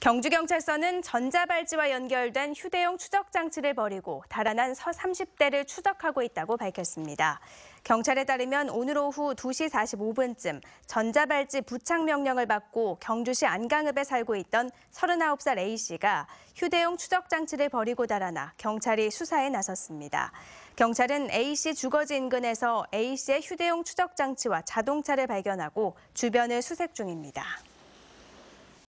경주경찰서는 전자발찌와 연결된 휴대용 추적장치를 버리고 달아난 서 30대를 추적하고 있다고 밝혔습니다. 경찰에 따르면 오늘 오후 2시 45분쯤 전자발찌 부착명령을 받고 경주시 안강읍에 살고 있던 39살 A씨가 휴대용 추적장치를 버리고 달아나 경찰이 수사에 나섰습니다. 경찰은 A씨 주거지 인근에서 A씨의 휴대용 추적장치와 자동차를 발견하고 주변을 수색 중입니다.